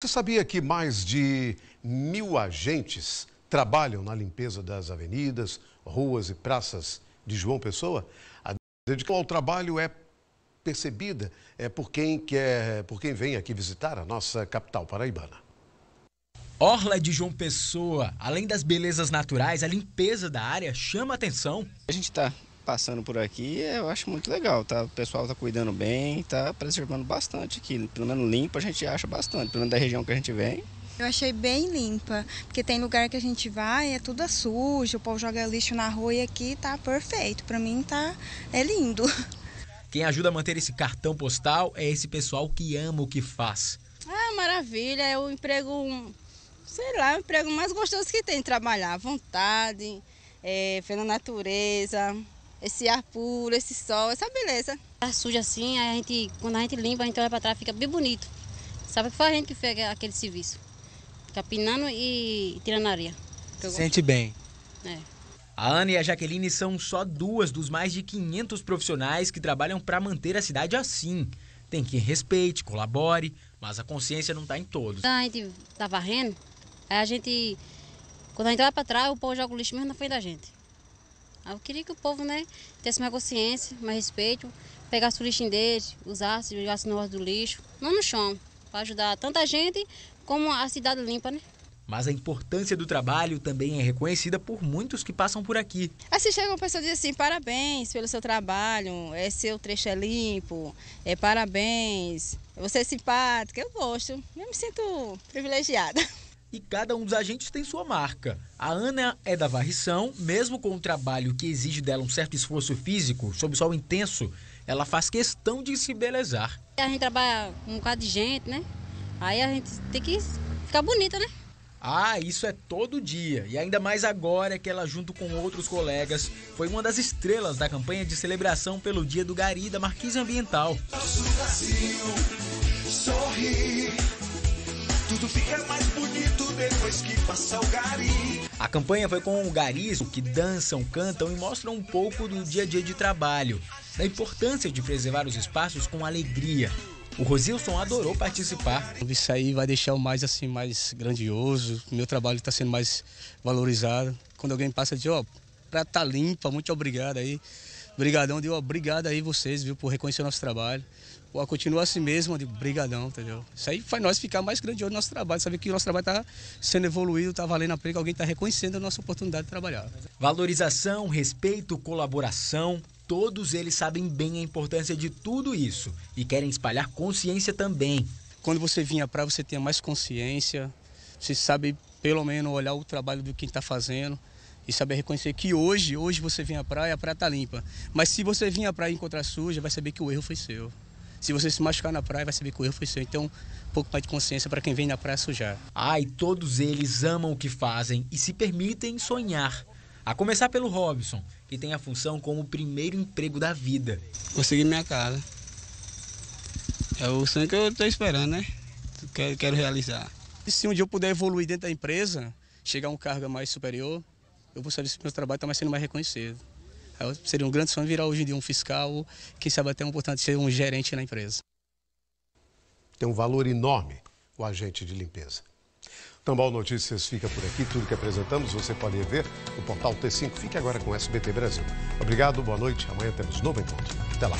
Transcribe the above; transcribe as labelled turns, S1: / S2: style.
S1: Você sabia que mais de mil agentes trabalham na limpeza das avenidas, ruas e praças de João Pessoa? A dedicação ao trabalho é percebida é por quem quer, por quem vem aqui visitar a nossa capital paraibana.
S2: Orla de João Pessoa, além das belezas naturais, a limpeza da área chama atenção. A gente está passando por aqui, eu acho muito legal, tá? O pessoal tá cuidando bem, tá preservando bastante aqui. Pelo menos limpa a gente acha bastante, pelo menos da região que a gente vem.
S3: Eu achei bem limpa, porque tem lugar que a gente vai, é tudo sujo, o povo joga lixo na rua e aqui tá perfeito. Para mim tá é lindo.
S2: Quem ajuda a manter esse cartão postal é esse pessoal que ama o que faz.
S3: Ah, maravilha, é o emprego, sei lá, é o emprego mais gostoso que tem, trabalhar à vontade, é, pela natureza, esse ar puro, esse sol, essa beleza. Tá suja assim, a gente, quando a gente limpa, a gente olha para trás, fica bem bonito. Sabe que foi a gente que fez aquele serviço. Capinando e tirando areia. Sente bem. É.
S2: A Ana e a Jaqueline são só duas dos mais de 500 profissionais que trabalham para manter a cidade assim. Tem quem respeite, colabore, mas a consciência não está em todos.
S3: A gente tá varrendo, a gente, quando a gente olha para trás, o povo joga o lixo mesmo na frente da gente. Ah, eu queria que o povo né, tivesse mais consciência, mais respeito, pegasse o lixo dele, usasse, jogasse no rosto do lixo, não no chão, para ajudar tanta gente como a cidade limpa, né?
S2: Mas a importância do trabalho também é reconhecida por muitos que passam por aqui.
S3: Assim chega uma pessoa e diz assim, parabéns pelo seu trabalho, é seu trecho é limpo, é parabéns, você é simpática, eu gosto, eu me sinto privilegiada.
S2: e cada um dos agentes tem sua marca. A Ana é da varrição, mesmo com um trabalho que exige dela um certo esforço físico, sob sol intenso, ela faz questão de se belezar.
S3: A gente trabalha com um bocado de gente, né? Aí a gente tem que ficar bonita, né?
S2: Ah, isso é todo dia. E ainda mais agora que ela, junto com outros colegas, foi uma das estrelas da campanha de celebração pelo Dia do Gari da Marquise Ambiental.
S1: Brasil, sorri.
S2: Tudo fica mais bonito depois que passa o gari. A campanha foi com o garis que dançam, cantam e mostram um pouco do dia a dia de trabalho, da importância de preservar os espaços com alegria. O Rosilson adorou participar.
S4: Isso aí vai deixar o mais assim mais grandioso. Meu trabalho está sendo mais valorizado. Quando alguém passa de ó, oh, prata tá limpa, muito obrigado aí. Obrigadão, deu obrigado aí vocês, viu, por reconhecer o nosso trabalho. Pô, continua assim mesmo, de brigadão, entendeu? Isso aí faz nós ficar mais grandioso no nosso trabalho, saber que o nosso trabalho está sendo evoluído, está valendo a pena, que alguém está reconhecendo a nossa oportunidade de trabalhar.
S2: Valorização, respeito, colaboração, todos eles sabem bem a importância de tudo isso e querem espalhar consciência também. Quando você vinha para você tem mais
S4: consciência, você sabe pelo menos olhar o trabalho do que está fazendo e saber reconhecer que hoje, hoje você vem à praia, a praia está limpa. Mas se você vir à praia e encontrar suja, vai saber que o erro foi seu. Se você se machucar na praia, vai saber que o erro foi seu. Então, um pouco mais de consciência para quem vem na
S2: praia sujar. Ai, todos eles amam o que fazem e se permitem sonhar. A começar pelo Robson, que tem a função como o primeiro emprego da vida. Consegui minha casa. É o sonho que eu estou esperando, né? Quero, quero realizar.
S4: E se um dia eu puder evoluir dentro da empresa, chegar a um cargo mais superior, eu vou saber se meu trabalho está mais sendo mais reconhecido. Eu seria um grande sonho virar hoje em dia um fiscal, quem sabe até uma
S1: importante ser um gerente na empresa. Tem um valor enorme o agente de limpeza. Tambal Notícias fica por aqui. Tudo que apresentamos você pode rever no portal T5. Fique agora com o SBT Brasil. Obrigado, boa noite. Amanhã temos novo encontro. Até lá.